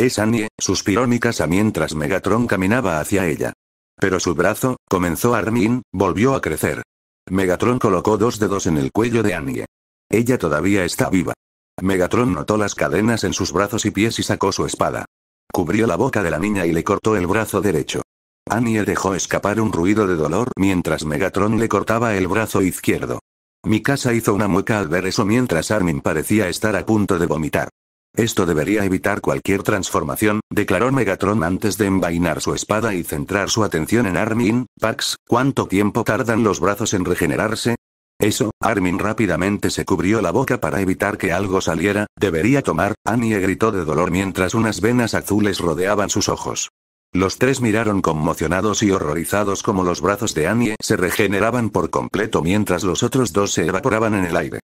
Es Annie, suspiró casa mientras Megatron caminaba hacia ella. Pero su brazo, comenzó Armin, volvió a crecer. Megatron colocó dos dedos en el cuello de Annie. Ella todavía está viva. Megatron notó las cadenas en sus brazos y pies y sacó su espada. Cubrió la boca de la niña y le cortó el brazo derecho. Annie dejó escapar un ruido de dolor mientras Megatron le cortaba el brazo izquierdo. Mikasa hizo una mueca al ver eso mientras Armin parecía estar a punto de vomitar. Esto debería evitar cualquier transformación, declaró Megatron antes de envainar su espada y centrar su atención en Armin. Pax, ¿cuánto tiempo tardan los brazos en regenerarse? Eso, Armin rápidamente se cubrió la boca para evitar que algo saliera, debería tomar, Annie gritó de dolor mientras unas venas azules rodeaban sus ojos. Los tres miraron conmocionados y horrorizados como los brazos de Annie se regeneraban por completo mientras los otros dos se evaporaban en el aire.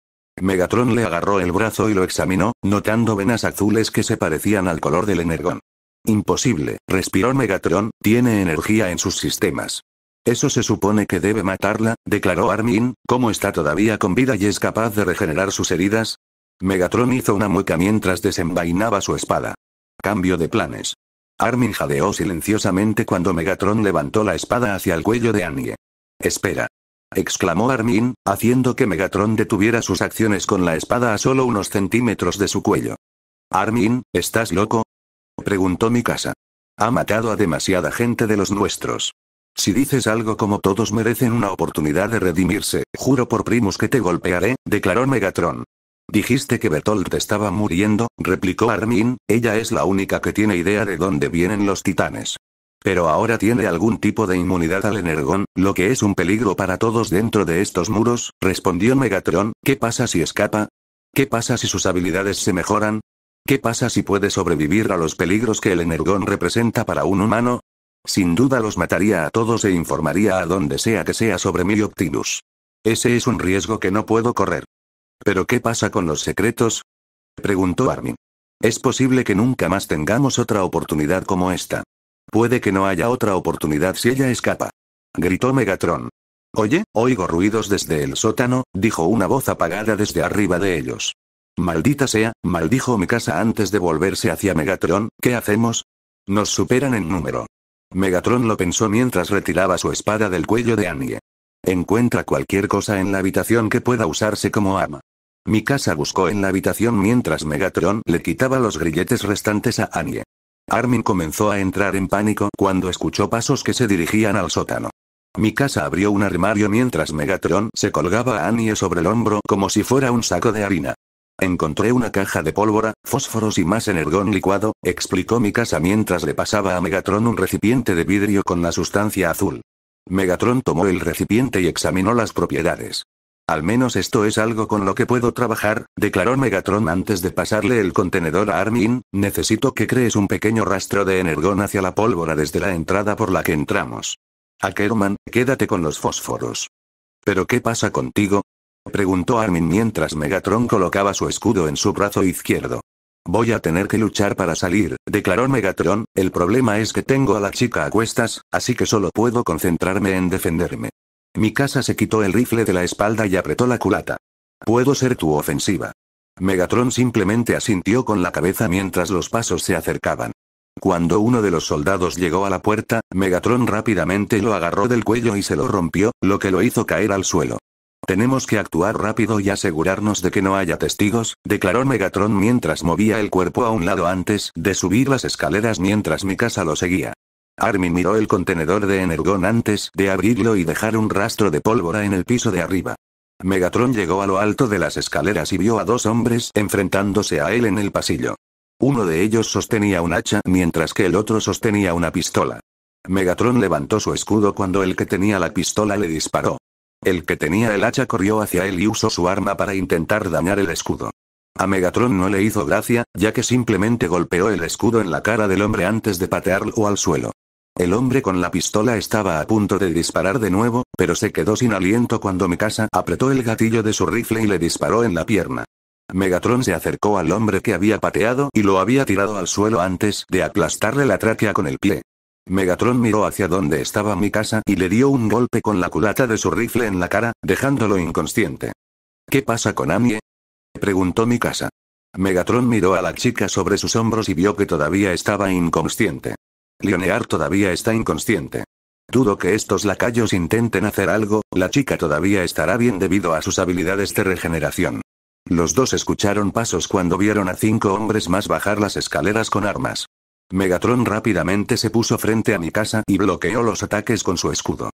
Megatron le agarró el brazo y lo examinó, notando venas azules que se parecían al color del energón. Imposible, respiró Megatron, tiene energía en sus sistemas. Eso se supone que debe matarla, declaró Armin, como está todavía con vida y es capaz de regenerar sus heridas? Megatron hizo una mueca mientras desenvainaba su espada. Cambio de planes. Armin jadeó silenciosamente cuando Megatron levantó la espada hacia el cuello de Annie. Espera. exclamó Armin, haciendo que Megatron detuviera sus acciones con la espada a solo unos centímetros de su cuello. Armin, ¿estás loco? preguntó Mikasa. Ha matado a demasiada gente de los nuestros. Si dices algo como todos merecen una oportunidad de redimirse, juro por Primus que te golpearé, declaró Megatron. Dijiste que Bertolt estaba muriendo, replicó Armin, ella es la única que tiene idea de dónde vienen los titanes. Pero ahora tiene algún tipo de inmunidad al energón, lo que es un peligro para todos dentro de estos muros, respondió Megatron, ¿qué pasa si escapa? ¿Qué pasa si sus habilidades se mejoran? ¿Qué pasa si puede sobrevivir a los peligros que el energón representa para un humano? Sin duda los mataría a todos e informaría a donde sea que sea sobre mi Optimus. Ese es un riesgo que no puedo correr. ¿Pero qué pasa con los secretos? Preguntó Armin. Es posible que nunca más tengamos otra oportunidad como esta. Puede que no haya otra oportunidad si ella escapa. Gritó Megatron. Oye, oigo ruidos desde el sótano, dijo una voz apagada desde arriba de ellos. Maldita sea, maldijo mi casa antes de volverse hacia Megatron, ¿qué hacemos? Nos superan en número. Megatron lo pensó mientras retiraba su espada del cuello de Annie. Encuentra cualquier cosa en la habitación que pueda usarse como arma. Mikasa buscó en la habitación mientras Megatron le quitaba los grilletes restantes a Annie. Armin comenzó a entrar en pánico cuando escuchó pasos que se dirigían al sótano. Mikasa abrió un armario mientras Megatron se colgaba a Annie sobre el hombro como si fuera un saco de harina. Encontré una caja de pólvora, fósforos y más energón licuado, explicó mi casa mientras le pasaba a Megatron un recipiente de vidrio con la sustancia azul. Megatron tomó el recipiente y examinó las propiedades. Al menos esto es algo con lo que puedo trabajar, declaró Megatron antes de pasarle el contenedor a Armin, necesito que crees un pequeño rastro de energón hacia la pólvora desde la entrada por la que entramos. Ackerman, quédate con los fósforos. ¿Pero qué pasa contigo? Preguntó Armin mientras Megatron colocaba su escudo en su brazo izquierdo. Voy a tener que luchar para salir, declaró Megatron, el problema es que tengo a la chica a cuestas, así que solo puedo concentrarme en defenderme. Mi casa se quitó el rifle de la espalda y apretó la culata. Puedo ser tu ofensiva. Megatron simplemente asintió con la cabeza mientras los pasos se acercaban. Cuando uno de los soldados llegó a la puerta, Megatron rápidamente lo agarró del cuello y se lo rompió, lo que lo hizo caer al suelo. Tenemos que actuar rápido y asegurarnos de que no haya testigos, declaró Megatron mientras movía el cuerpo a un lado antes de subir las escaleras mientras mi casa lo seguía. Armin miró el contenedor de Energon antes de abrirlo y dejar un rastro de pólvora en el piso de arriba. Megatron llegó a lo alto de las escaleras y vio a dos hombres enfrentándose a él en el pasillo. Uno de ellos sostenía un hacha mientras que el otro sostenía una pistola. Megatron levantó su escudo cuando el que tenía la pistola le disparó. El que tenía el hacha corrió hacia él y usó su arma para intentar dañar el escudo. A Megatron no le hizo gracia, ya que simplemente golpeó el escudo en la cara del hombre antes de patearlo al suelo. El hombre con la pistola estaba a punto de disparar de nuevo, pero se quedó sin aliento cuando Mikasa apretó el gatillo de su rifle y le disparó en la pierna. Megatron se acercó al hombre que había pateado y lo había tirado al suelo antes de aplastarle la tráquea con el pie. Megatron miró hacia donde estaba mi casa y le dio un golpe con la culata de su rifle en la cara, dejándolo inconsciente. ¿Qué pasa con Amie? preguntó mi casa. Megatron miró a la chica sobre sus hombros y vio que todavía estaba inconsciente. Leonear todavía está inconsciente. Dudo que estos lacayos intenten hacer algo, la chica todavía estará bien debido a sus habilidades de regeneración. Los dos escucharon pasos cuando vieron a cinco hombres más bajar las escaleras con armas. Megatron rápidamente se puso frente a mi casa y bloqueó los ataques con su escudo.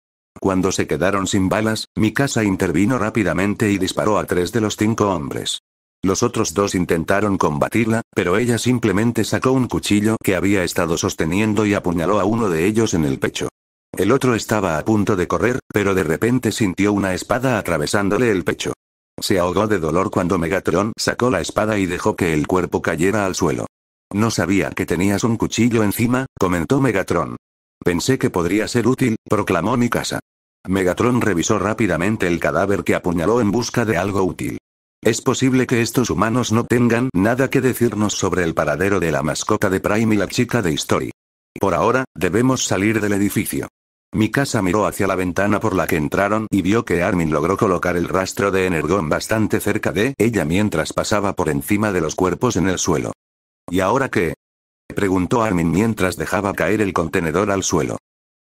Cuando se quedaron sin balas, casa intervino rápidamente y disparó a tres de los cinco hombres. Los otros dos intentaron combatirla, pero ella simplemente sacó un cuchillo que había estado sosteniendo y apuñaló a uno de ellos en el pecho. El otro estaba a punto de correr, pero de repente sintió una espada atravesándole el pecho. Se ahogó de dolor cuando Megatron sacó la espada y dejó que el cuerpo cayera al suelo. No sabía que tenías un cuchillo encima, comentó Megatron. Pensé que podría ser útil, proclamó Mikasa. Megatron revisó rápidamente el cadáver que apuñaló en busca de algo útil. Es posible que estos humanos no tengan nada que decirnos sobre el paradero de la mascota de Prime y la chica de History. Por ahora, debemos salir del edificio. casa miró hacia la ventana por la que entraron y vio que Armin logró colocar el rastro de Energon bastante cerca de ella mientras pasaba por encima de los cuerpos en el suelo. ¿Y ahora qué? Preguntó Armin mientras dejaba caer el contenedor al suelo.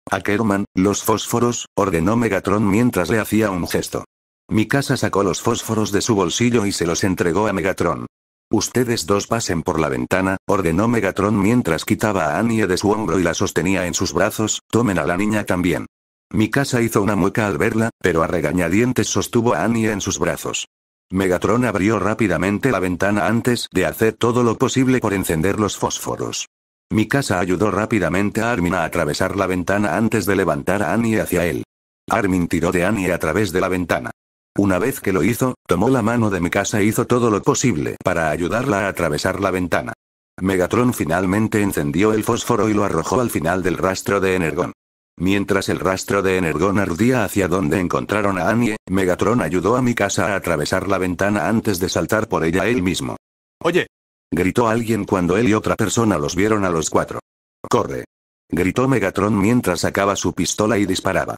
A Kerman, los fósforos, ordenó Megatron mientras le hacía un gesto. Mikasa sacó los fósforos de su bolsillo y se los entregó a Megatron. Ustedes dos pasen por la ventana, ordenó Megatron mientras quitaba a Annie de su hombro y la sostenía en sus brazos, tomen a la niña también. Mikasa hizo una mueca al verla, pero a regañadientes sostuvo a Annie en sus brazos. Megatron abrió rápidamente la ventana antes de hacer todo lo posible por encender los fósforos. Mikasa ayudó rápidamente a Armin a atravesar la ventana antes de levantar a Annie hacia él. Armin tiró de Annie a través de la ventana. Una vez que lo hizo, tomó la mano de Mikasa e hizo todo lo posible para ayudarla a atravesar la ventana. Megatron finalmente encendió el fósforo y lo arrojó al final del rastro de Energon. Mientras el rastro de Energon ardía hacia donde encontraron a Annie, Megatron ayudó a casa a atravesar la ventana antes de saltar por ella él mismo. ¡Oye! Gritó alguien cuando él y otra persona los vieron a los cuatro. ¡Corre! Gritó Megatron mientras sacaba su pistola y disparaba.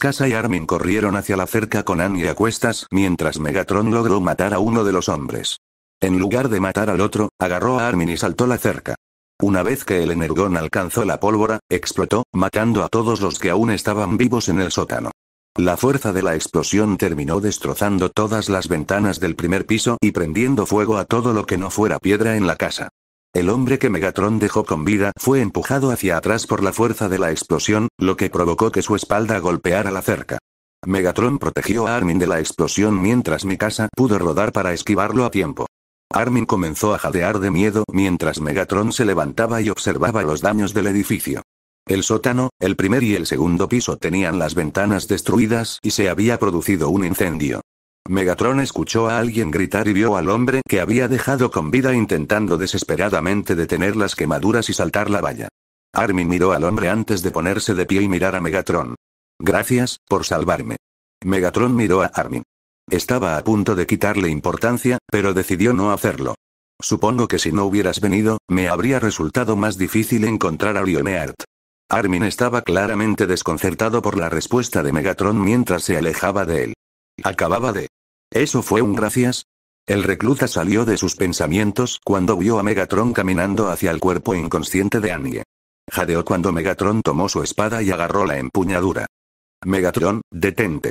casa y Armin corrieron hacia la cerca con Annie a cuestas mientras Megatron logró matar a uno de los hombres. En lugar de matar al otro, agarró a Armin y saltó la cerca. Una vez que el energón alcanzó la pólvora, explotó, matando a todos los que aún estaban vivos en el sótano. La fuerza de la explosión terminó destrozando todas las ventanas del primer piso y prendiendo fuego a todo lo que no fuera piedra en la casa. El hombre que Megatron dejó con vida fue empujado hacia atrás por la fuerza de la explosión, lo que provocó que su espalda golpeara la cerca. Megatron protegió a Armin de la explosión mientras mi casa pudo rodar para esquivarlo a tiempo. Armin comenzó a jadear de miedo mientras Megatron se levantaba y observaba los daños del edificio. El sótano, el primer y el segundo piso tenían las ventanas destruidas y se había producido un incendio. Megatron escuchó a alguien gritar y vio al hombre que había dejado con vida intentando desesperadamente detener las quemaduras y saltar la valla. Armin miró al hombre antes de ponerse de pie y mirar a Megatron. Gracias, por salvarme. Megatron miró a Armin. Estaba a punto de quitarle importancia, pero decidió no hacerlo. Supongo que si no hubieras venido, me habría resultado más difícil encontrar a Lioneart. Armin estaba claramente desconcertado por la respuesta de Megatron mientras se alejaba de él. Acababa de... ¿Eso fue un gracias? El recluta salió de sus pensamientos cuando vio a Megatron caminando hacia el cuerpo inconsciente de Annie. Jadeó cuando Megatron tomó su espada y agarró la empuñadura. Megatron, detente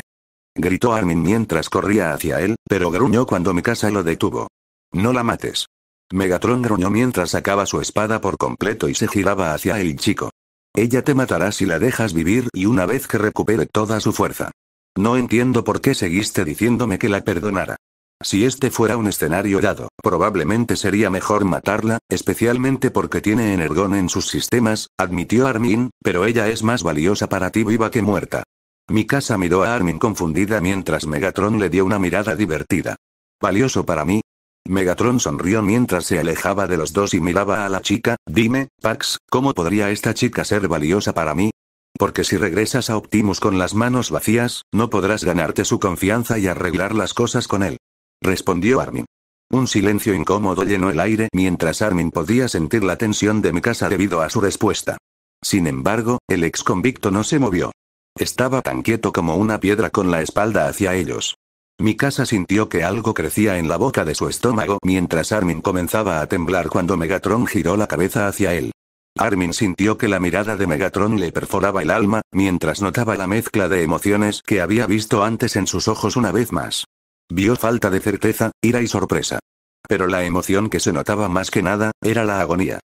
gritó Armin mientras corría hacia él, pero gruñó cuando Mikasa lo detuvo. No la mates. Megatron gruñó mientras sacaba su espada por completo y se giraba hacia el chico. Ella te matará si la dejas vivir y una vez que recupere toda su fuerza. No entiendo por qué seguiste diciéndome que la perdonara. Si este fuera un escenario dado, probablemente sería mejor matarla, especialmente porque tiene energón en sus sistemas, admitió Armin, pero ella es más valiosa para ti viva que muerta. Mikasa miró a Armin confundida mientras Megatron le dio una mirada divertida. ¿Valioso para mí? Megatron sonrió mientras se alejaba de los dos y miraba a la chica, dime, Pax, ¿cómo podría esta chica ser valiosa para mí? Porque si regresas a Optimus con las manos vacías, no podrás ganarte su confianza y arreglar las cosas con él. Respondió Armin. Un silencio incómodo llenó el aire mientras Armin podía sentir la tensión de Mikasa debido a su respuesta. Sin embargo, el ex convicto no se movió. Estaba tan quieto como una piedra con la espalda hacia ellos. Mikasa sintió que algo crecía en la boca de su estómago mientras Armin comenzaba a temblar cuando Megatron giró la cabeza hacia él. Armin sintió que la mirada de Megatron le perforaba el alma, mientras notaba la mezcla de emociones que había visto antes en sus ojos una vez más. Vio falta de certeza, ira y sorpresa. Pero la emoción que se notaba más que nada, era la agonía.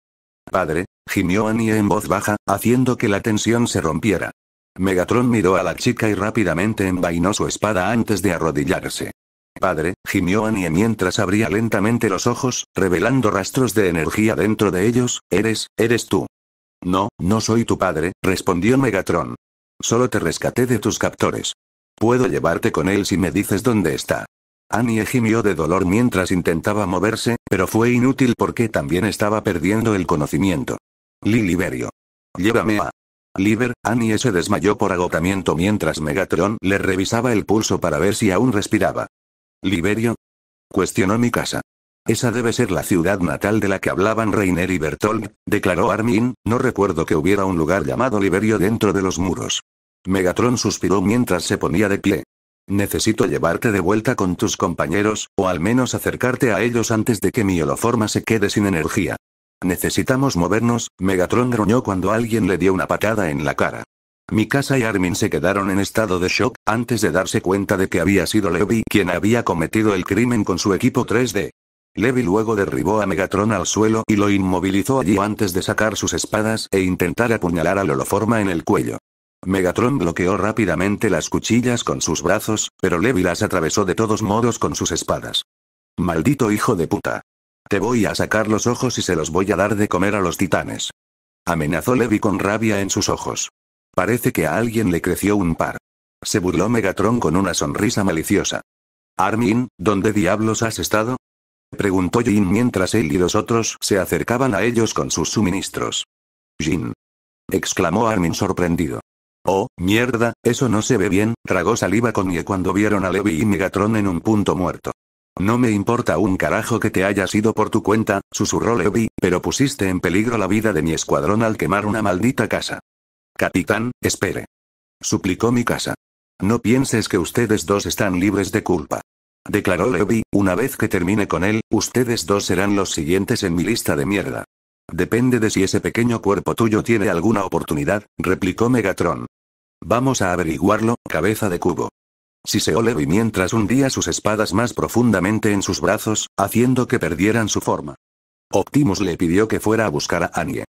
Padre, gimió Annie en voz baja, haciendo que la tensión se rompiera. Megatron miró a la chica y rápidamente envainó su espada antes de arrodillarse. Padre, gimió Annie mientras abría lentamente los ojos, revelando rastros de energía dentro de ellos, eres, eres tú. No, no soy tu padre, respondió Megatron. Solo te rescaté de tus captores. Puedo llevarte con él si me dices dónde está. Annie gimió de dolor mientras intentaba moverse, pero fue inútil porque también estaba perdiendo el conocimiento. Liliberio. Llévame a... Liber, Annie se desmayó por agotamiento mientras Megatron le revisaba el pulso para ver si aún respiraba. ¿Liberio? Cuestionó mi casa. Esa debe ser la ciudad natal de la que hablaban Reiner y Bertolt, declaró Armin, no recuerdo que hubiera un lugar llamado Liberio dentro de los muros. Megatron suspiró mientras se ponía de pie. Necesito llevarte de vuelta con tus compañeros, o al menos acercarte a ellos antes de que mi holoforma se quede sin energía. Necesitamos movernos, Megatron gruñó cuando alguien le dio una patada en la cara. Mikasa y Armin se quedaron en estado de shock, antes de darse cuenta de que había sido Levi quien había cometido el crimen con su equipo 3D. Levi luego derribó a Megatron al suelo y lo inmovilizó allí antes de sacar sus espadas e intentar apuñalar a Loloforma en el cuello. Megatron bloqueó rápidamente las cuchillas con sus brazos, pero Levi las atravesó de todos modos con sus espadas. Maldito hijo de puta. Te voy a sacar los ojos y se los voy a dar de comer a los titanes. Amenazó Levi con rabia en sus ojos. Parece que a alguien le creció un par. Se burló Megatron con una sonrisa maliciosa. Armin, ¿dónde diablos has estado? Preguntó Jin mientras él y los otros se acercaban a ellos con sus suministros. Jin. Exclamó Armin sorprendido. Oh, mierda, eso no se ve bien, tragó saliva con cuando vieron a Levi y Megatron en un punto muerto. No me importa un carajo que te hayas ido por tu cuenta, susurró Levi, pero pusiste en peligro la vida de mi escuadrón al quemar una maldita casa. Capitán, espere. Suplicó mi casa. No pienses que ustedes dos están libres de culpa. Declaró Levi, una vez que termine con él, ustedes dos serán los siguientes en mi lista de mierda. Depende de si ese pequeño cuerpo tuyo tiene alguna oportunidad, replicó Megatron. Vamos a averiguarlo, cabeza de cubo. Siseo Levi mientras hundía sus espadas más profundamente en sus brazos, haciendo que perdieran su forma. Optimus le pidió que fuera a buscar a Annie.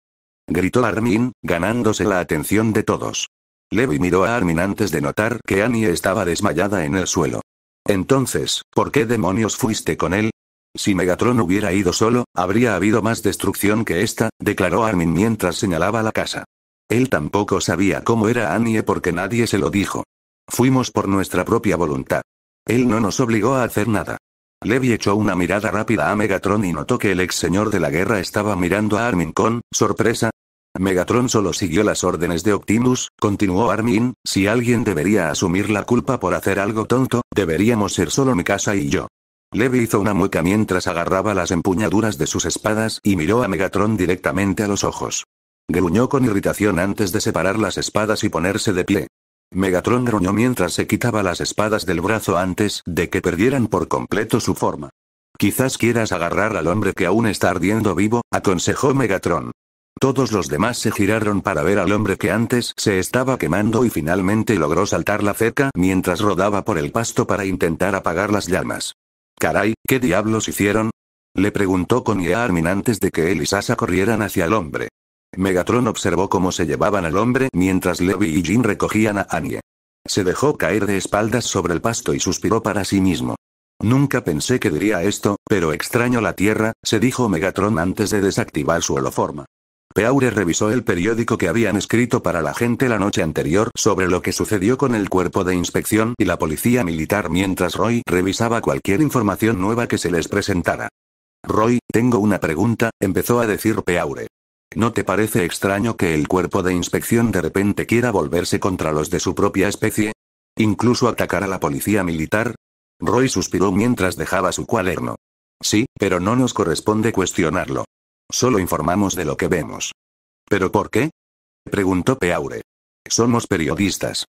Gritó Armin, ganándose la atención de todos. Levi miró a Armin antes de notar que Annie estaba desmayada en el suelo. Entonces, ¿por qué demonios fuiste con él? Si Megatron hubiera ido solo, habría habido más destrucción que esta, declaró Armin mientras señalaba la casa. Él tampoco sabía cómo era Annie porque nadie se lo dijo. Fuimos por nuestra propia voluntad. Él no nos obligó a hacer nada. Levi echó una mirada rápida a Megatron y notó que el ex señor de la guerra estaba mirando a Armin con sorpresa. Megatron solo siguió las órdenes de Optimus, continuó Armin, si alguien debería asumir la culpa por hacer algo tonto, deberíamos ser solo mi casa y yo. Levi hizo una mueca mientras agarraba las empuñaduras de sus espadas y miró a Megatron directamente a los ojos. Gruñó con irritación antes de separar las espadas y ponerse de pie. Megatron gruñó mientras se quitaba las espadas del brazo antes de que perdieran por completo su forma. Quizás quieras agarrar al hombre que aún está ardiendo vivo, aconsejó Megatron. Todos los demás se giraron para ver al hombre que antes se estaba quemando y finalmente logró saltar la cerca mientras rodaba por el pasto para intentar apagar las llamas. Caray, ¿qué diablos hicieron? Le preguntó con Armin antes de que él y Sasa corrieran hacia el hombre. Megatron observó cómo se llevaban al hombre mientras Levi y Jin recogían a Annie. Se dejó caer de espaldas sobre el pasto y suspiró para sí mismo. Nunca pensé que diría esto, pero extraño la Tierra, se dijo Megatron antes de desactivar su holoforma. Peaure revisó el periódico que habían escrito para la gente la noche anterior sobre lo que sucedió con el cuerpo de inspección y la policía militar mientras Roy revisaba cualquier información nueva que se les presentara. Roy, tengo una pregunta, empezó a decir Peaure. ¿No te parece extraño que el cuerpo de inspección de repente quiera volverse contra los de su propia especie? ¿Incluso atacar a la policía militar? Roy suspiró mientras dejaba su cuaderno. Sí, pero no nos corresponde cuestionarlo. Solo informamos de lo que vemos. ¿Pero por qué? preguntó Peaure. Somos periodistas.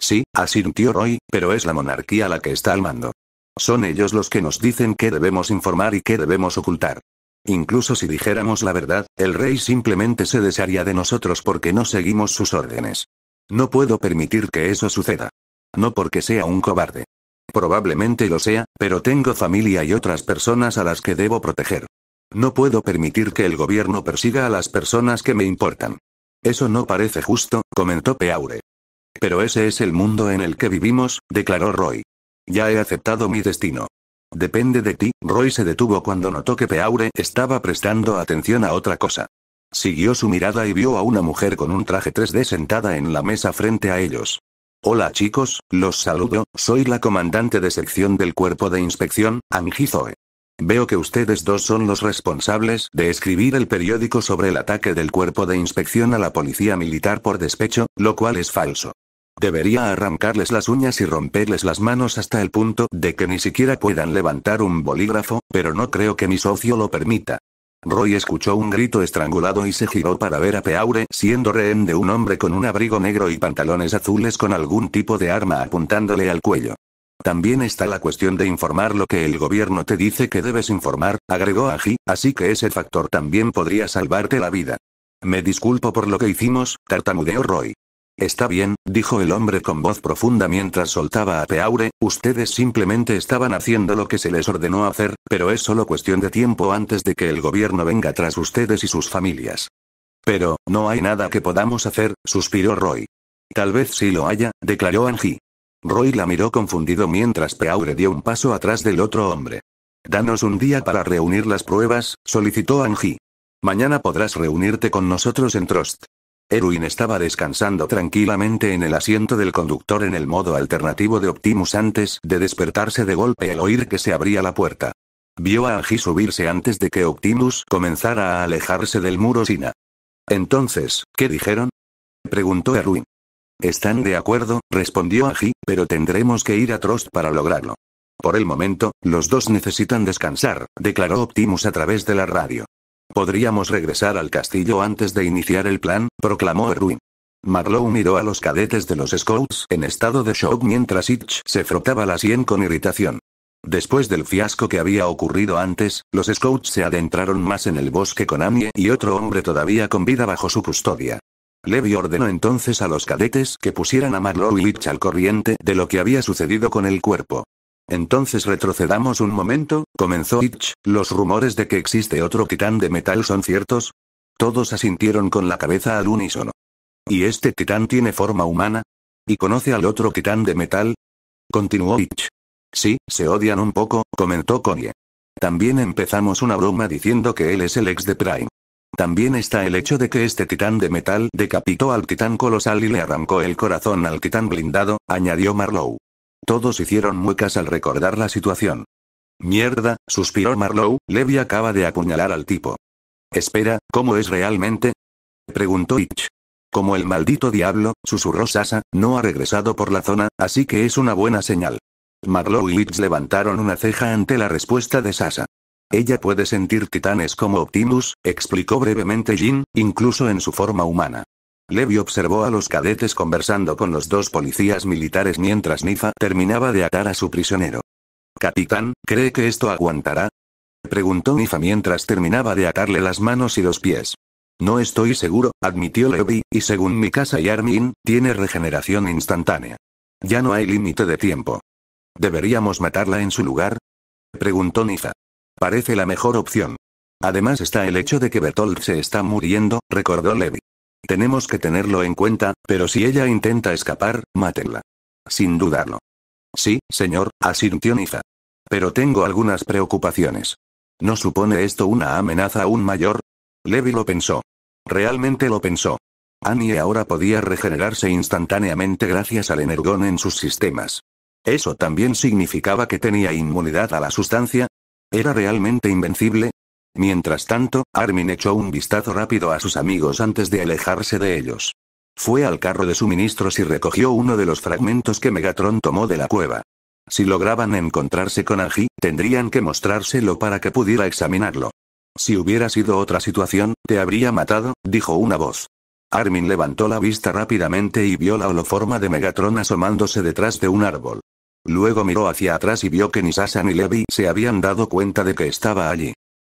Sí, asintió Roy, pero es la monarquía la que está al mando. Son ellos los que nos dicen qué debemos informar y qué debemos ocultar. Incluso si dijéramos la verdad, el rey simplemente se desharía de nosotros porque no seguimos sus órdenes. No puedo permitir que eso suceda. No porque sea un cobarde. Probablemente lo sea, pero tengo familia y otras personas a las que debo proteger. No puedo permitir que el gobierno persiga a las personas que me importan. Eso no parece justo, comentó Peaure. Pero ese es el mundo en el que vivimos, declaró Roy. Ya he aceptado mi destino. Depende de ti, Roy se detuvo cuando notó que Peaure estaba prestando atención a otra cosa. Siguió su mirada y vio a una mujer con un traje 3D sentada en la mesa frente a ellos. Hola chicos, los saludo, soy la comandante de sección del cuerpo de inspección, Angizoe. Veo que ustedes dos son los responsables de escribir el periódico sobre el ataque del cuerpo de inspección a la policía militar por despecho, lo cual es falso. Debería arrancarles las uñas y romperles las manos hasta el punto de que ni siquiera puedan levantar un bolígrafo, pero no creo que mi socio lo permita. Roy escuchó un grito estrangulado y se giró para ver a Peaure siendo rehén de un hombre con un abrigo negro y pantalones azules con algún tipo de arma apuntándole al cuello. También está la cuestión de informar lo que el gobierno te dice que debes informar, agregó Aji, así que ese factor también podría salvarte la vida. Me disculpo por lo que hicimos, tartamudeó Roy. Está bien, dijo el hombre con voz profunda mientras soltaba a Peaure, ustedes simplemente estaban haciendo lo que se les ordenó hacer, pero es solo cuestión de tiempo antes de que el gobierno venga tras ustedes y sus familias. Pero, no hay nada que podamos hacer, suspiró Roy. Tal vez sí lo haya, declaró Angie. Roy la miró confundido mientras Peaure dio un paso atrás del otro hombre. Danos un día para reunir las pruebas, solicitó Angie. Mañana podrás reunirte con nosotros en Trost. Erwin estaba descansando tranquilamente en el asiento del conductor en el modo alternativo de Optimus antes de despertarse de golpe al oír que se abría la puerta. Vio a Aji subirse antes de que Optimus comenzara a alejarse del muro Sina. Entonces, ¿qué dijeron? preguntó Erwin. Están de acuerdo, respondió Aji, pero tendremos que ir a Trost para lograrlo. Por el momento, los dos necesitan descansar, declaró Optimus a través de la radio. Podríamos regresar al castillo antes de iniciar el plan, proclamó Erwin. Marlowe miró a los cadetes de los Scouts en estado de shock mientras Itch se frotaba la sien con irritación. Después del fiasco que había ocurrido antes, los Scouts se adentraron más en el bosque con Amie y otro hombre todavía con vida bajo su custodia. Levy ordenó entonces a los cadetes que pusieran a Marlowe y Itch al corriente de lo que había sucedido con el cuerpo. Entonces retrocedamos un momento, comenzó Itch, los rumores de que existe otro titán de metal son ciertos. Todos asintieron con la cabeza al unísono. ¿Y este titán tiene forma humana? ¿Y conoce al otro titán de metal? Continuó Itch. Sí, se odian un poco, comentó Connie. También empezamos una broma diciendo que él es el ex de Prime. También está el hecho de que este titán de metal decapitó al titán colosal y le arrancó el corazón al titán blindado, añadió Marlowe. Todos hicieron muecas al recordar la situación. Mierda, suspiró Marlowe, Levi acaba de apuñalar al tipo. Espera, ¿cómo es realmente? preguntó Itch. Como el maldito diablo, susurró Sasa, no ha regresado por la zona, así que es una buena señal. Marlowe y Itch levantaron una ceja ante la respuesta de Sasa. Ella puede sentir titanes como Optimus, explicó brevemente Jin, incluso en su forma humana. Levi observó a los cadetes conversando con los dos policías militares mientras Nifa terminaba de atar a su prisionero. Capitán, ¿cree que esto aguantará? Preguntó Nifa mientras terminaba de atarle las manos y los pies. No estoy seguro, admitió Levi, y según mi casa y Armin, tiene regeneración instantánea. Ya no hay límite de tiempo. ¿Deberíamos matarla en su lugar? Preguntó Nifa. Parece la mejor opción. Además está el hecho de que Bertolt se está muriendo, recordó Levi. Tenemos que tenerlo en cuenta, pero si ella intenta escapar, mátenla. Sin dudarlo. Sí, señor, asintió Niza. Pero tengo algunas preocupaciones. ¿No supone esto una amenaza aún mayor? Levi lo pensó. Realmente lo pensó. Annie ahora podía regenerarse instantáneamente gracias al energón en sus sistemas. ¿Eso también significaba que tenía inmunidad a la sustancia? ¿Era realmente invencible? Mientras tanto, Armin echó un vistazo rápido a sus amigos antes de alejarse de ellos. Fue al carro de suministros y recogió uno de los fragmentos que Megatron tomó de la cueva. Si lograban encontrarse con Agi, tendrían que mostrárselo para que pudiera examinarlo. Si hubiera sido otra situación, te habría matado, dijo una voz. Armin levantó la vista rápidamente y vio la holoforma de Megatron asomándose detrás de un árbol. Luego miró hacia atrás y vio que ni Sasa ni Levi se habían dado cuenta de que estaba allí.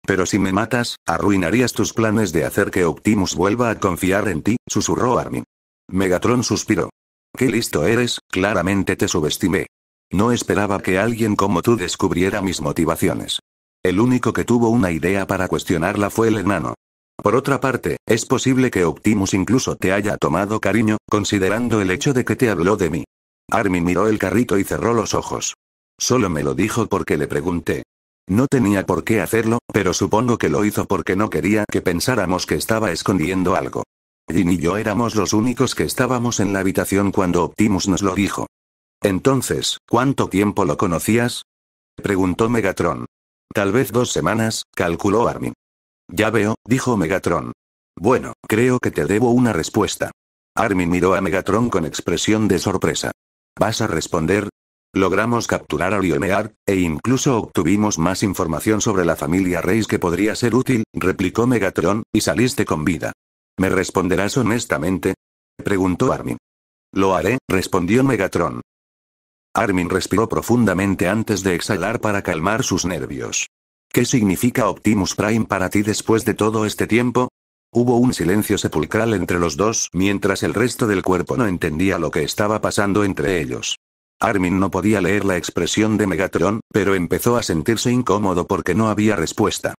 Pero si me matas, arruinarías tus planes de hacer que Optimus vuelva a confiar en ti, susurró Armin. Megatron suspiró. Qué listo eres, claramente te subestimé. No esperaba que alguien como tú descubriera mis motivaciones. El único que tuvo una idea para cuestionarla fue el enano. Por otra parte, es posible que Optimus incluso te haya tomado cariño, considerando el hecho de que te habló de mí. Armin miró el carrito y cerró los ojos. Solo me lo dijo porque le pregunté. No tenía por qué hacerlo, pero supongo que lo hizo porque no quería que pensáramos que estaba escondiendo algo. Jin y yo éramos los únicos que estábamos en la habitación cuando Optimus nos lo dijo. Entonces, ¿cuánto tiempo lo conocías? Preguntó Megatron. Tal vez dos semanas, calculó Armin. Ya veo, dijo Megatron. Bueno, creo que te debo una respuesta. Armin miró a Megatron con expresión de sorpresa. ¿Vas a responder? Logramos capturar a Lionear, e incluso obtuvimos más información sobre la familia Reis que podría ser útil, replicó Megatron, y saliste con vida. ¿Me responderás honestamente? preguntó Armin. Lo haré, respondió Megatron. Armin respiró profundamente antes de exhalar para calmar sus nervios. ¿Qué significa Optimus Prime para ti después de todo este tiempo? Hubo un silencio sepulcral entre los dos mientras el resto del cuerpo no entendía lo que estaba pasando entre ellos. Armin no podía leer la expresión de Megatron, pero empezó a sentirse incómodo porque no había respuesta.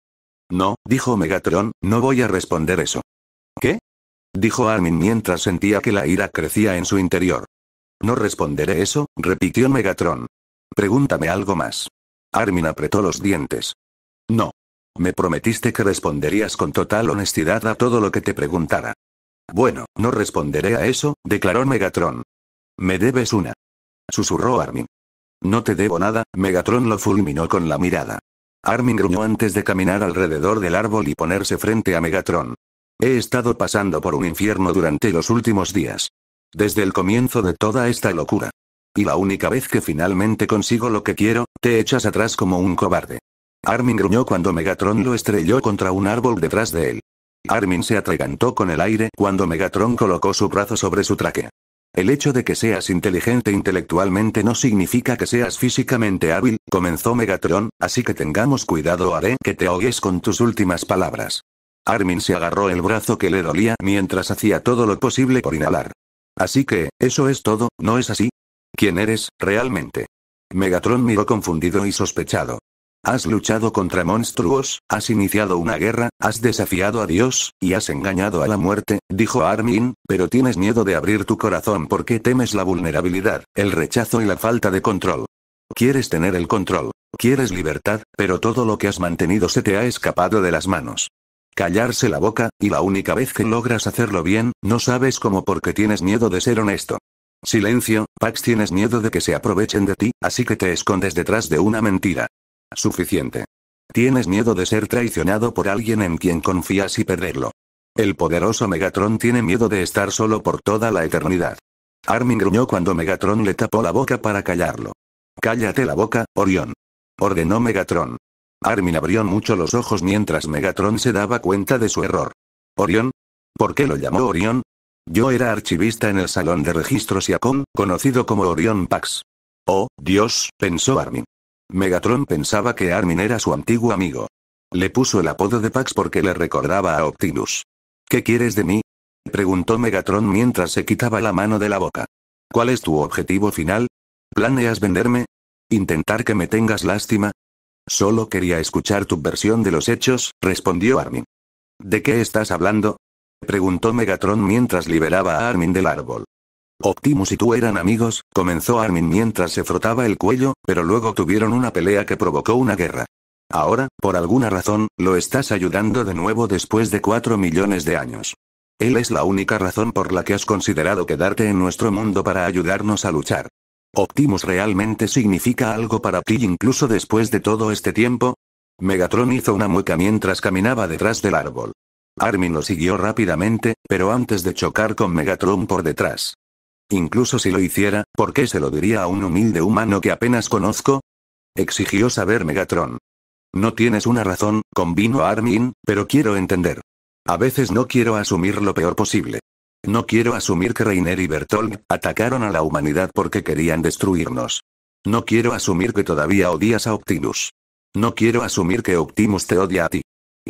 No, dijo Megatron, no voy a responder eso. ¿Qué? Dijo Armin mientras sentía que la ira crecía en su interior. No responderé eso, repitió Megatron. Pregúntame algo más. Armin apretó los dientes. No. Me prometiste que responderías con total honestidad a todo lo que te preguntara. Bueno, no responderé a eso, declaró Megatron. Me debes una. Susurró Armin. No te debo nada, Megatron lo fulminó con la mirada. Armin gruñó antes de caminar alrededor del árbol y ponerse frente a Megatron. He estado pasando por un infierno durante los últimos días. Desde el comienzo de toda esta locura. Y la única vez que finalmente consigo lo que quiero, te echas atrás como un cobarde. Armin gruñó cuando Megatron lo estrelló contra un árbol detrás de él. Armin se atragantó con el aire cuando Megatron colocó su brazo sobre su traque. El hecho de que seas inteligente intelectualmente no significa que seas físicamente hábil, comenzó Megatron, así que tengamos cuidado haré que te ahogues con tus últimas palabras. Armin se agarró el brazo que le dolía mientras hacía todo lo posible por inhalar. Así que, eso es todo, ¿no es así? ¿Quién eres, realmente? Megatron miró confundido y sospechado. Has luchado contra monstruos, has iniciado una guerra, has desafiado a Dios, y has engañado a la muerte, dijo Armin, pero tienes miedo de abrir tu corazón porque temes la vulnerabilidad, el rechazo y la falta de control. Quieres tener el control, quieres libertad, pero todo lo que has mantenido se te ha escapado de las manos. Callarse la boca, y la única vez que logras hacerlo bien, no sabes cómo porque tienes miedo de ser honesto. Silencio, Pax, tienes miedo de que se aprovechen de ti, así que te escondes detrás de una mentira. Suficiente. Tienes miedo de ser traicionado por alguien en quien confías y perderlo. El poderoso Megatron tiene miedo de estar solo por toda la eternidad. Armin gruñó cuando Megatron le tapó la boca para callarlo. Cállate la boca, Orión. Ordenó Megatron. Armin abrió mucho los ojos mientras Megatron se daba cuenta de su error. ¿Orión? ¿Por qué lo llamó Orión? Yo era archivista en el salón de registros yacón, conocido como Orión Pax. Oh, Dios, pensó Armin. Megatron pensaba que Armin era su antiguo amigo. Le puso el apodo de Pax porque le recordaba a Optimus. ¿Qué quieres de mí? preguntó Megatron mientras se quitaba la mano de la boca. ¿Cuál es tu objetivo final? ¿Planeas venderme? ¿Intentar que me tengas lástima? Solo quería escuchar tu versión de los hechos, respondió Armin. ¿De qué estás hablando? preguntó Megatron mientras liberaba a Armin del árbol. Optimus y tú eran amigos, comenzó Armin mientras se frotaba el cuello, pero luego tuvieron una pelea que provocó una guerra. Ahora, por alguna razón, lo estás ayudando de nuevo después de cuatro millones de años. Él es la única razón por la que has considerado quedarte en nuestro mundo para ayudarnos a luchar. ¿Optimus realmente significa algo para ti incluso después de todo este tiempo? Megatron hizo una mueca mientras caminaba detrás del árbol. Armin lo siguió rápidamente, pero antes de chocar con Megatron por detrás. Incluso si lo hiciera, ¿por qué se lo diría a un humilde humano que apenas conozco? Exigió saber Megatron. No tienes una razón, convino Armin, pero quiero entender. A veces no quiero asumir lo peor posible. No quiero asumir que Reiner y Bertolt atacaron a la humanidad porque querían destruirnos. No quiero asumir que todavía odias a Optimus. No quiero asumir que Optimus te odia a ti.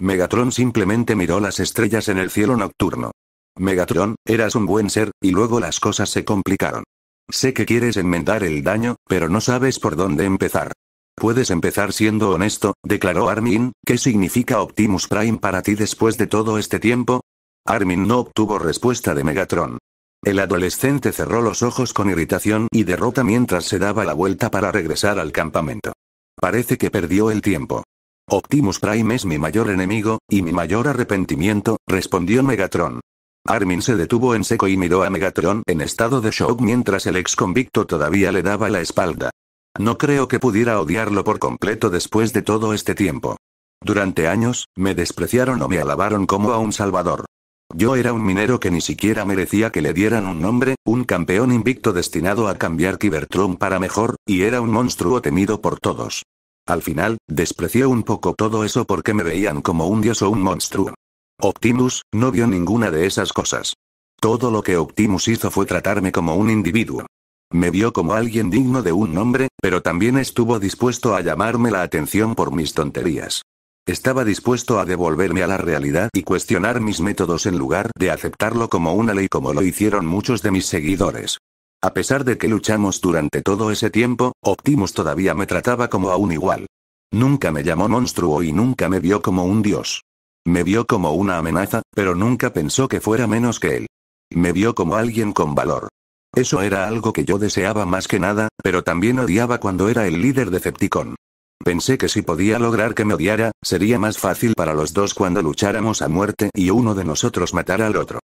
Megatron simplemente miró las estrellas en el cielo nocturno. Megatron, eras un buen ser, y luego las cosas se complicaron. Sé que quieres enmendar el daño, pero no sabes por dónde empezar. Puedes empezar siendo honesto, declaró Armin, ¿qué significa Optimus Prime para ti después de todo este tiempo? Armin no obtuvo respuesta de Megatron. El adolescente cerró los ojos con irritación y derrota mientras se daba la vuelta para regresar al campamento. Parece que perdió el tiempo. Optimus Prime es mi mayor enemigo, y mi mayor arrepentimiento, respondió Megatron. Armin se detuvo en seco y miró a Megatron en estado de shock mientras el ex convicto todavía le daba la espalda. No creo que pudiera odiarlo por completo después de todo este tiempo. Durante años, me despreciaron o me alabaron como a un salvador. Yo era un minero que ni siquiera merecía que le dieran un nombre, un campeón invicto destinado a cambiar Cybertron para mejor, y era un monstruo temido por todos. Al final, desprecié un poco todo eso porque me veían como un dios o un monstruo. Optimus, no vio ninguna de esas cosas. Todo lo que Optimus hizo fue tratarme como un individuo. Me vio como alguien digno de un nombre, pero también estuvo dispuesto a llamarme la atención por mis tonterías. Estaba dispuesto a devolverme a la realidad y cuestionar mis métodos en lugar de aceptarlo como una ley como lo hicieron muchos de mis seguidores. A pesar de que luchamos durante todo ese tiempo, Optimus todavía me trataba como a un igual. Nunca me llamó monstruo y nunca me vio como un dios. Me vio como una amenaza, pero nunca pensó que fuera menos que él. Me vio como alguien con valor. Eso era algo que yo deseaba más que nada, pero también odiaba cuando era el líder de Cepticon. Pensé que si podía lograr que me odiara, sería más fácil para los dos cuando lucháramos a muerte y uno de nosotros matara al otro.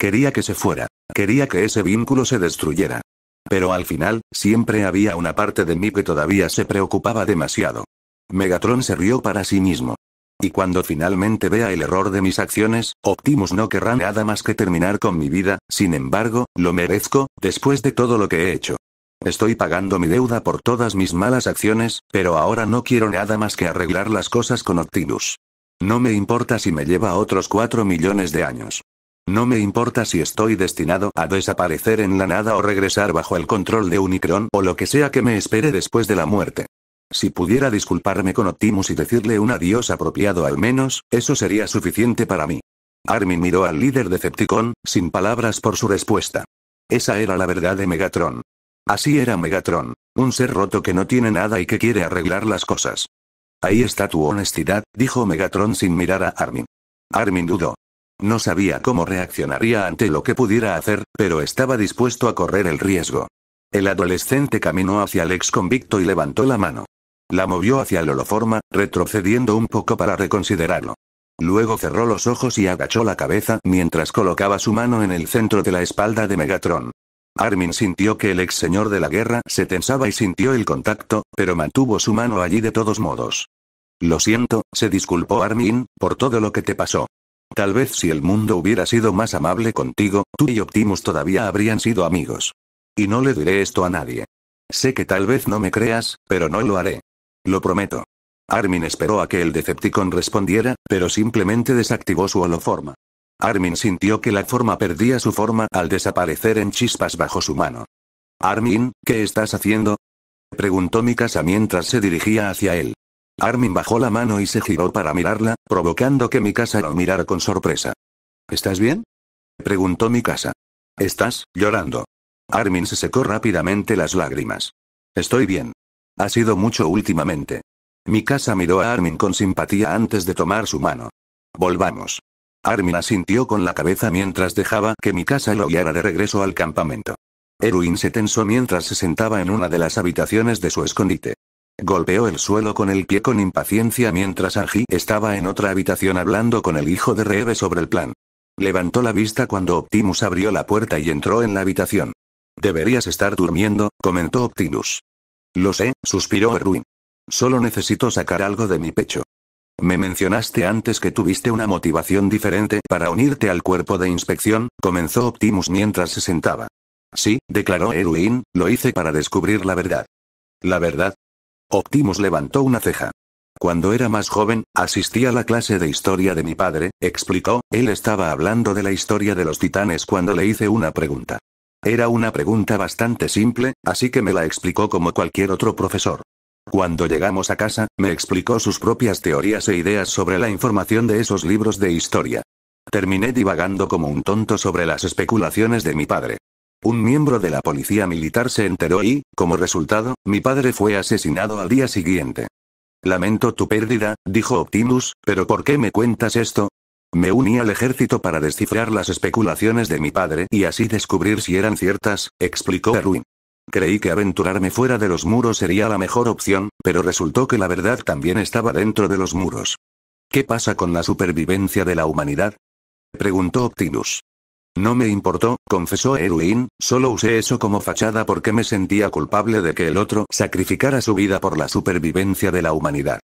Quería que se fuera. Quería que ese vínculo se destruyera. Pero al final, siempre había una parte de mí que todavía se preocupaba demasiado. Megatron se rió para sí mismo. Y cuando finalmente vea el error de mis acciones, Optimus no querrá nada más que terminar con mi vida, sin embargo, lo merezco, después de todo lo que he hecho. Estoy pagando mi deuda por todas mis malas acciones, pero ahora no quiero nada más que arreglar las cosas con Optimus. No me importa si me lleva otros 4 millones de años. No me importa si estoy destinado a desaparecer en la nada o regresar bajo el control de Unicron o lo que sea que me espere después de la muerte. Si pudiera disculparme con Optimus y decirle un adiós apropiado al menos, eso sería suficiente para mí. Armin miró al líder de Decepticon, sin palabras por su respuesta. Esa era la verdad de Megatron. Así era Megatron, un ser roto que no tiene nada y que quiere arreglar las cosas. Ahí está tu honestidad, dijo Megatron sin mirar a Armin. Armin dudó. No sabía cómo reaccionaría ante lo que pudiera hacer, pero estaba dispuesto a correr el riesgo. El adolescente caminó hacia el ex convicto y levantó la mano. La movió hacia el holoforma, retrocediendo un poco para reconsiderarlo. Luego cerró los ojos y agachó la cabeza mientras colocaba su mano en el centro de la espalda de Megatron. Armin sintió que el ex señor de la guerra se tensaba y sintió el contacto, pero mantuvo su mano allí de todos modos. Lo siento, se disculpó Armin, por todo lo que te pasó. Tal vez si el mundo hubiera sido más amable contigo, tú y Optimus todavía habrían sido amigos. Y no le diré esto a nadie. Sé que tal vez no me creas, pero no lo haré. Lo prometo. Armin esperó a que el Decepticon respondiera, pero simplemente desactivó su holoforma. Armin sintió que la forma perdía su forma al desaparecer en chispas bajo su mano. Armin, ¿qué estás haciendo? Preguntó Mikasa mientras se dirigía hacia él. Armin bajó la mano y se giró para mirarla, provocando que Mikasa lo mirara con sorpresa. ¿Estás bien? Preguntó Mikasa. Estás, llorando. Armin se secó rápidamente las lágrimas. Estoy bien. Ha sido mucho últimamente. Mikasa miró a Armin con simpatía antes de tomar su mano. Volvamos. Armin asintió con la cabeza mientras dejaba que Mikasa lo guiara de regreso al campamento. Erwin se tensó mientras se sentaba en una de las habitaciones de su escondite. Golpeó el suelo con el pie con impaciencia mientras Argi estaba en otra habitación hablando con el hijo de Rebe sobre el plan. Levantó la vista cuando Optimus abrió la puerta y entró en la habitación. Deberías estar durmiendo, comentó Optimus. Lo sé, suspiró Erwin. Solo necesito sacar algo de mi pecho. Me mencionaste antes que tuviste una motivación diferente para unirte al cuerpo de inspección, comenzó Optimus mientras se sentaba. Sí, declaró Erwin, lo hice para descubrir la verdad. ¿La verdad? Optimus levantó una ceja. Cuando era más joven, asistí a la clase de historia de mi padre, explicó, él estaba hablando de la historia de los titanes cuando le hice una pregunta. Era una pregunta bastante simple, así que me la explicó como cualquier otro profesor. Cuando llegamos a casa, me explicó sus propias teorías e ideas sobre la información de esos libros de historia. Terminé divagando como un tonto sobre las especulaciones de mi padre. Un miembro de la policía militar se enteró y, como resultado, mi padre fue asesinado al día siguiente. Lamento tu pérdida, dijo Optimus, pero ¿por qué me cuentas esto? Me uní al ejército para descifrar las especulaciones de mi padre y así descubrir si eran ciertas, explicó Erwin. Creí que aventurarme fuera de los muros sería la mejor opción, pero resultó que la verdad también estaba dentro de los muros. ¿Qué pasa con la supervivencia de la humanidad? preguntó Optimus. No me importó, confesó Erwin, solo usé eso como fachada porque me sentía culpable de que el otro sacrificara su vida por la supervivencia de la humanidad.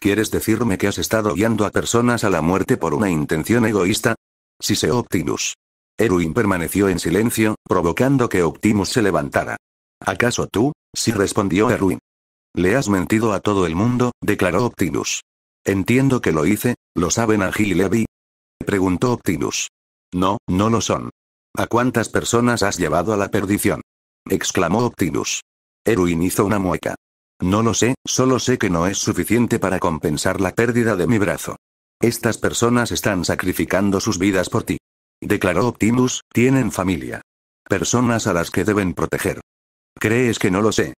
¿Quieres decirme que has estado guiando a personas a la muerte por una intención egoísta? sé Optimus. Erwin permaneció en silencio, provocando que Optimus se levantara. ¿Acaso tú? Sí respondió Erwin. Le has mentido a todo el mundo, declaró Optimus. Entiendo que lo hice, ¿lo saben a y Preguntó Optimus. No, no lo son. ¿A cuántas personas has llevado a la perdición? exclamó Optimus. Erwin hizo una mueca. No lo sé, solo sé que no es suficiente para compensar la pérdida de mi brazo. Estas personas están sacrificando sus vidas por ti. Declaró Optimus, tienen familia. Personas a las que deben proteger. ¿Crees que no lo sé?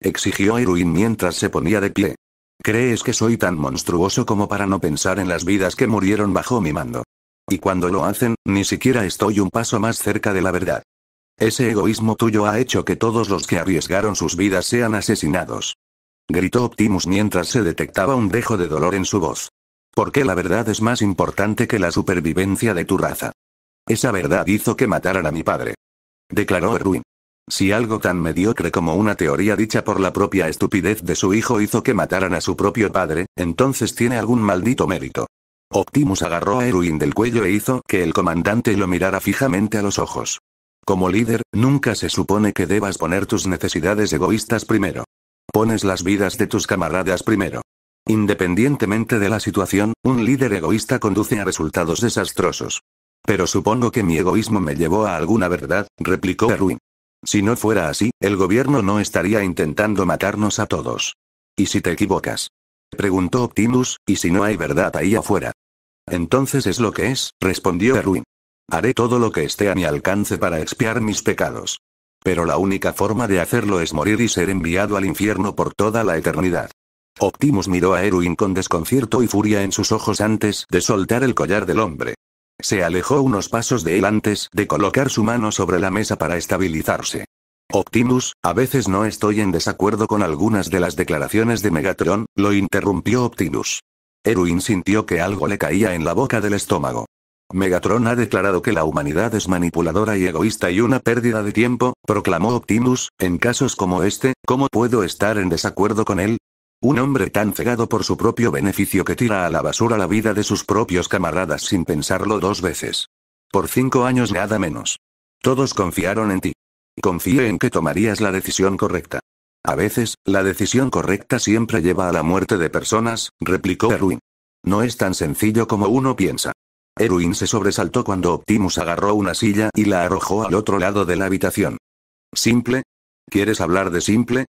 Exigió Erwin mientras se ponía de pie. ¿Crees que soy tan monstruoso como para no pensar en las vidas que murieron bajo mi mando? Y cuando lo hacen, ni siquiera estoy un paso más cerca de la verdad. Ese egoísmo tuyo ha hecho que todos los que arriesgaron sus vidas sean asesinados gritó Optimus mientras se detectaba un dejo de dolor en su voz. Porque la verdad es más importante que la supervivencia de tu raza. Esa verdad hizo que mataran a mi padre. Declaró Erwin. Si algo tan mediocre como una teoría dicha por la propia estupidez de su hijo hizo que mataran a su propio padre, entonces tiene algún maldito mérito. Optimus agarró a Erwin del cuello e hizo que el comandante lo mirara fijamente a los ojos. Como líder, nunca se supone que debas poner tus necesidades egoístas primero. Pones las vidas de tus camaradas primero. Independientemente de la situación, un líder egoísta conduce a resultados desastrosos. Pero supongo que mi egoísmo me llevó a alguna verdad, replicó Erwin. Si no fuera así, el gobierno no estaría intentando matarnos a todos. ¿Y si te equivocas? Preguntó Optimus, ¿y si no hay verdad ahí afuera? Entonces es lo que es, respondió Erwin. Haré todo lo que esté a mi alcance para expiar mis pecados. Pero la única forma de hacerlo es morir y ser enviado al infierno por toda la eternidad. Optimus miró a Erwin con desconcierto y furia en sus ojos antes de soltar el collar del hombre. Se alejó unos pasos de él antes de colocar su mano sobre la mesa para estabilizarse. Optimus, a veces no estoy en desacuerdo con algunas de las declaraciones de Megatron, lo interrumpió Optimus. Erwin sintió que algo le caía en la boca del estómago. Megatron ha declarado que la humanidad es manipuladora y egoísta y una pérdida de tiempo, proclamó Optimus, en casos como este, ¿cómo puedo estar en desacuerdo con él? Un hombre tan cegado por su propio beneficio que tira a la basura la vida de sus propios camaradas sin pensarlo dos veces. Por cinco años nada menos. Todos confiaron en ti. Confíe en que tomarías la decisión correcta. A veces, la decisión correcta siempre lleva a la muerte de personas, replicó Erwin. No es tan sencillo como uno piensa. Erwin se sobresaltó cuando Optimus agarró una silla y la arrojó al otro lado de la habitación. ¿Simple? ¿Quieres hablar de simple?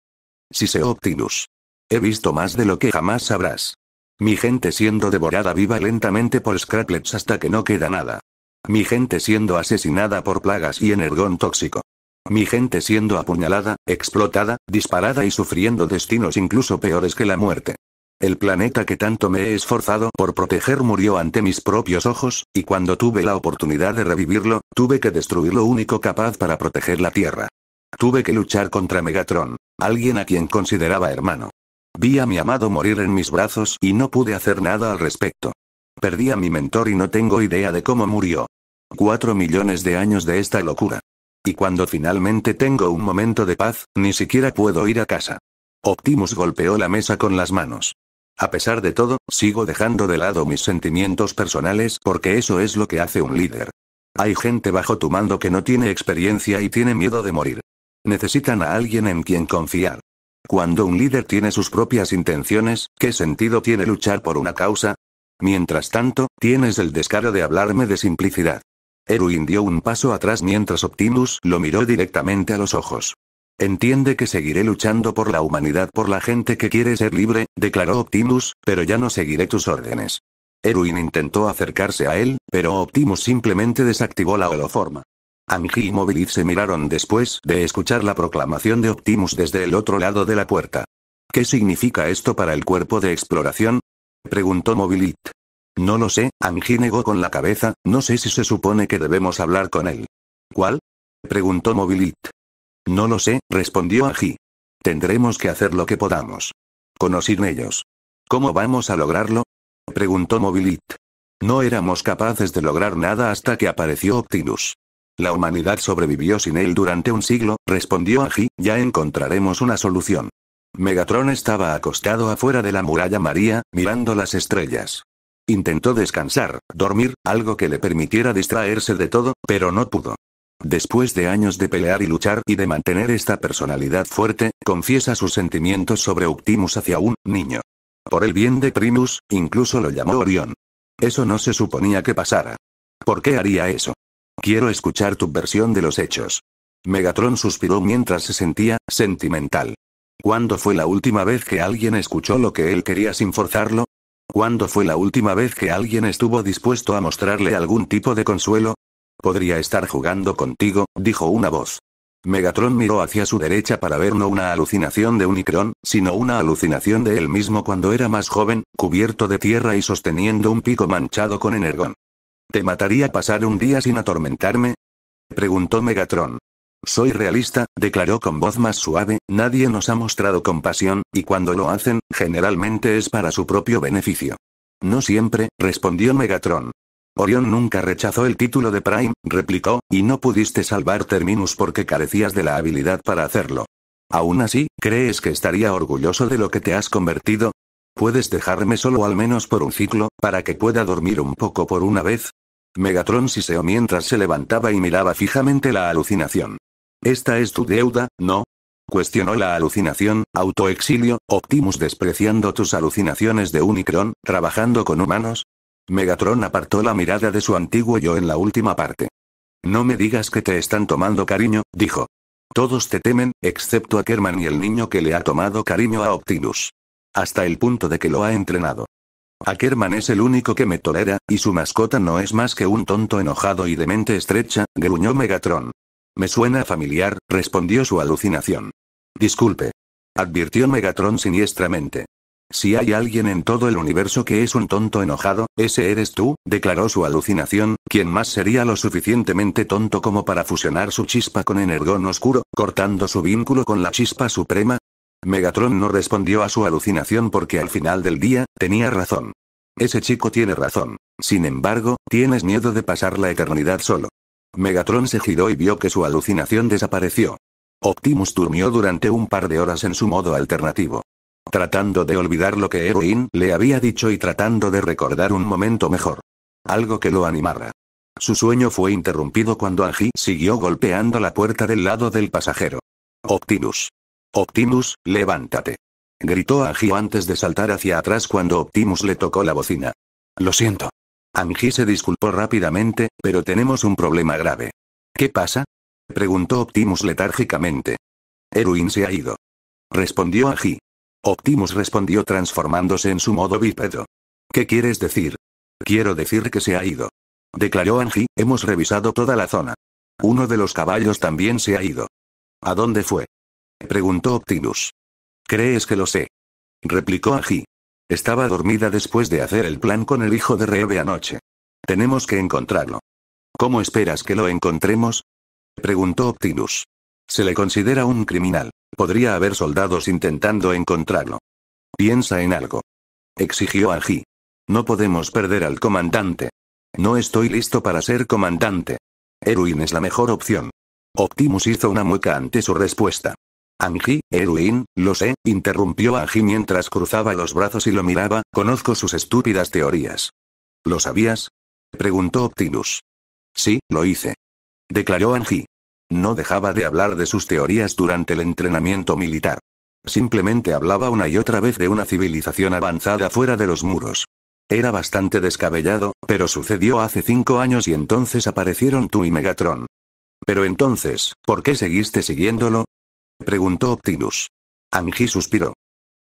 Si se Optimus. He visto más de lo que jamás sabrás. Mi gente siendo devorada viva lentamente por scraplets hasta que no queda nada. Mi gente siendo asesinada por plagas y energón tóxico. Mi gente siendo apuñalada, explotada, disparada y sufriendo destinos incluso peores que la muerte. El planeta que tanto me he esforzado por proteger murió ante mis propios ojos, y cuando tuve la oportunidad de revivirlo, tuve que destruir lo único capaz para proteger la Tierra. Tuve que luchar contra Megatron, alguien a quien consideraba hermano. Vi a mi amado morir en mis brazos y no pude hacer nada al respecto. Perdí a mi mentor y no tengo idea de cómo murió. Cuatro millones de años de esta locura. Y cuando finalmente tengo un momento de paz, ni siquiera puedo ir a casa. Optimus golpeó la mesa con las manos. A pesar de todo, sigo dejando de lado mis sentimientos personales porque eso es lo que hace un líder. Hay gente bajo tu mando que no tiene experiencia y tiene miedo de morir. Necesitan a alguien en quien confiar. Cuando un líder tiene sus propias intenciones, ¿qué sentido tiene luchar por una causa? Mientras tanto, tienes el descaro de hablarme de simplicidad. Erwin dio un paso atrás mientras Optimus lo miró directamente a los ojos. Entiende que seguiré luchando por la humanidad, por la gente que quiere ser libre, declaró Optimus, pero ya no seguiré tus órdenes. Erwin intentó acercarse a él, pero Optimus simplemente desactivó la holoforma. Angie y Mobilit se miraron después de escuchar la proclamación de Optimus desde el otro lado de la puerta. ¿Qué significa esto para el cuerpo de exploración? preguntó Mobilit. No lo sé, Angie negó con la cabeza, no sé si se supone que debemos hablar con él. ¿Cuál? preguntó Mobilit. No lo sé, respondió Aji. Tendremos que hacer lo que podamos. Conocirme ellos. ¿Cómo vamos a lograrlo? preguntó Mobilit. No éramos capaces de lograr nada hasta que apareció Optimus. La humanidad sobrevivió sin él durante un siglo, respondió Aji, ya encontraremos una solución. Megatron estaba acostado afuera de la muralla María, mirando las estrellas. Intentó descansar, dormir, algo que le permitiera distraerse de todo, pero no pudo. Después de años de pelear y luchar y de mantener esta personalidad fuerte, confiesa sus sentimientos sobre Optimus hacia un niño. Por el bien de Primus, incluso lo llamó Orión. Eso no se suponía que pasara. ¿Por qué haría eso? Quiero escuchar tu versión de los hechos. Megatron suspiró mientras se sentía sentimental. ¿Cuándo fue la última vez que alguien escuchó lo que él quería sin forzarlo? ¿Cuándo fue la última vez que alguien estuvo dispuesto a mostrarle algún tipo de consuelo? Podría estar jugando contigo, dijo una voz. Megatron miró hacia su derecha para ver no una alucinación de Unicron, sino una alucinación de él mismo cuando era más joven, cubierto de tierra y sosteniendo un pico manchado con energón. ¿Te mataría pasar un día sin atormentarme? preguntó Megatron. Soy realista, declaró con voz más suave, nadie nos ha mostrado compasión, y cuando lo hacen, generalmente es para su propio beneficio. No siempre, respondió Megatron. Orión nunca rechazó el título de Prime, replicó, y no pudiste salvar Terminus porque carecías de la habilidad para hacerlo. Aún así, ¿crees que estaría orgulloso de lo que te has convertido? ¿Puedes dejarme solo al menos por un ciclo, para que pueda dormir un poco por una vez? Megatron siseó mientras se levantaba y miraba fijamente la alucinación. ¿Esta es tu deuda, no? Cuestionó la alucinación, autoexilio, Optimus despreciando tus alucinaciones de Unicron, trabajando con humanos, Megatron apartó la mirada de su antiguo yo en la última parte. No me digas que te están tomando cariño, dijo. Todos te temen, excepto a Kerman y el niño que le ha tomado cariño a Optimus. Hasta el punto de que lo ha entrenado. Ackerman es el único que me tolera, y su mascota no es más que un tonto enojado y de mente estrecha, gruñó Megatron. Me suena familiar, respondió su alucinación. Disculpe. Advirtió Megatron siniestramente. Si hay alguien en todo el universo que es un tonto enojado, ese eres tú, declaró su alucinación, quien más sería lo suficientemente tonto como para fusionar su chispa con energón oscuro, cortando su vínculo con la chispa suprema. Megatron no respondió a su alucinación porque al final del día, tenía razón. Ese chico tiene razón. Sin embargo, tienes miedo de pasar la eternidad solo. Megatron se giró y vio que su alucinación desapareció. Optimus durmió durante un par de horas en su modo alternativo. Tratando de olvidar lo que Heroin le había dicho y tratando de recordar un momento mejor. Algo que lo animara. Su sueño fue interrumpido cuando Angie siguió golpeando la puerta del lado del pasajero. Optimus. Optimus, levántate. Gritó Angie antes de saltar hacia atrás cuando Optimus le tocó la bocina. Lo siento. Angie se disculpó rápidamente, pero tenemos un problema grave. ¿Qué pasa? Preguntó Optimus letárgicamente. Erwin se ha ido. Respondió Angie. Optimus respondió transformándose en su modo bípedo. ¿Qué quieres decir? Quiero decir que se ha ido. Declaró Angie, hemos revisado toda la zona. Uno de los caballos también se ha ido. ¿A dónde fue? Preguntó Optimus. ¿Crees que lo sé? Replicó Angie. Estaba dormida después de hacer el plan con el hijo de Rebe anoche. Tenemos que encontrarlo. ¿Cómo esperas que lo encontremos? Preguntó Optimus. Se le considera un criminal. Podría haber soldados intentando encontrarlo. Piensa en algo. Exigió Angie. No podemos perder al comandante. No estoy listo para ser comandante. Erwin es la mejor opción. Optimus hizo una mueca ante su respuesta. Angie, Erwin, lo sé, interrumpió Angie mientras cruzaba los brazos y lo miraba, conozco sus estúpidas teorías. ¿Lo sabías? Preguntó Optimus. Sí, lo hice. Declaró Angie. No dejaba de hablar de sus teorías durante el entrenamiento militar. Simplemente hablaba una y otra vez de una civilización avanzada fuera de los muros. Era bastante descabellado, pero sucedió hace cinco años y entonces aparecieron tú y Megatron. Pero entonces, ¿por qué seguiste siguiéndolo? Preguntó Optimus. Anji suspiró.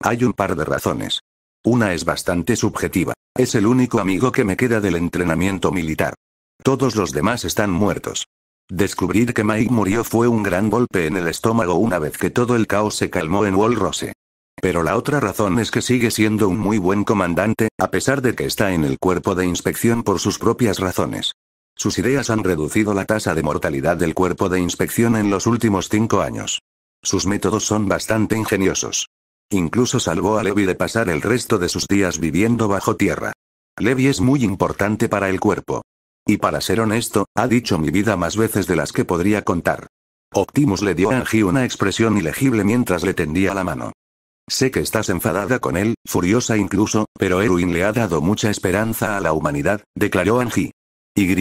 Hay un par de razones. Una es bastante subjetiva. Es el único amigo que me queda del entrenamiento militar. Todos los demás están muertos. Descubrir que Mike murió fue un gran golpe en el estómago una vez que todo el caos se calmó en Wall Rose. Pero la otra razón es que sigue siendo un muy buen comandante, a pesar de que está en el cuerpo de inspección por sus propias razones. Sus ideas han reducido la tasa de mortalidad del cuerpo de inspección en los últimos cinco años. Sus métodos son bastante ingeniosos. Incluso salvó a Levi de pasar el resto de sus días viviendo bajo tierra. Levi es muy importante para el cuerpo. Y para ser honesto, ha dicho mi vida más veces de las que podría contar. Optimus le dio a Angie una expresión ilegible mientras le tendía la mano. Sé que estás enfadada con él, furiosa incluso, pero Erwin le ha dado mucha esperanza a la humanidad, declaró Angie. Y.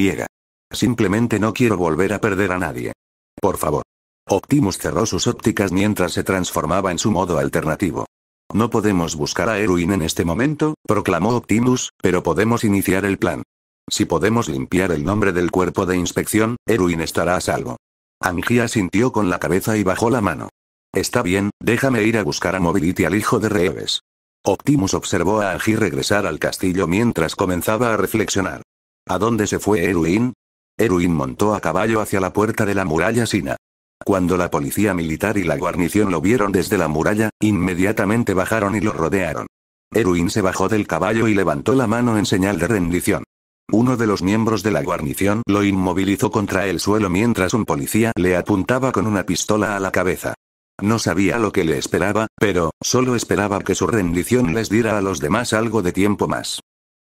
Simplemente no quiero volver a perder a nadie. Por favor. Optimus cerró sus ópticas mientras se transformaba en su modo alternativo. No podemos buscar a Erwin en este momento, proclamó Optimus, pero podemos iniciar el plan. Si podemos limpiar el nombre del cuerpo de inspección, Erwin estará a salvo. Angia sintió con la cabeza y bajó la mano. Está bien, déjame ir a buscar a Mobility al hijo de Reves. Optimus observó a Angie regresar al castillo mientras comenzaba a reflexionar. ¿A dónde se fue Erwin? Erwin montó a caballo hacia la puerta de la muralla Sina. Cuando la policía militar y la guarnición lo vieron desde la muralla, inmediatamente bajaron y lo rodearon. Erwin se bajó del caballo y levantó la mano en señal de rendición. Uno de los miembros de la guarnición lo inmovilizó contra el suelo mientras un policía le apuntaba con una pistola a la cabeza. No sabía lo que le esperaba, pero, solo esperaba que su rendición les diera a los demás algo de tiempo más.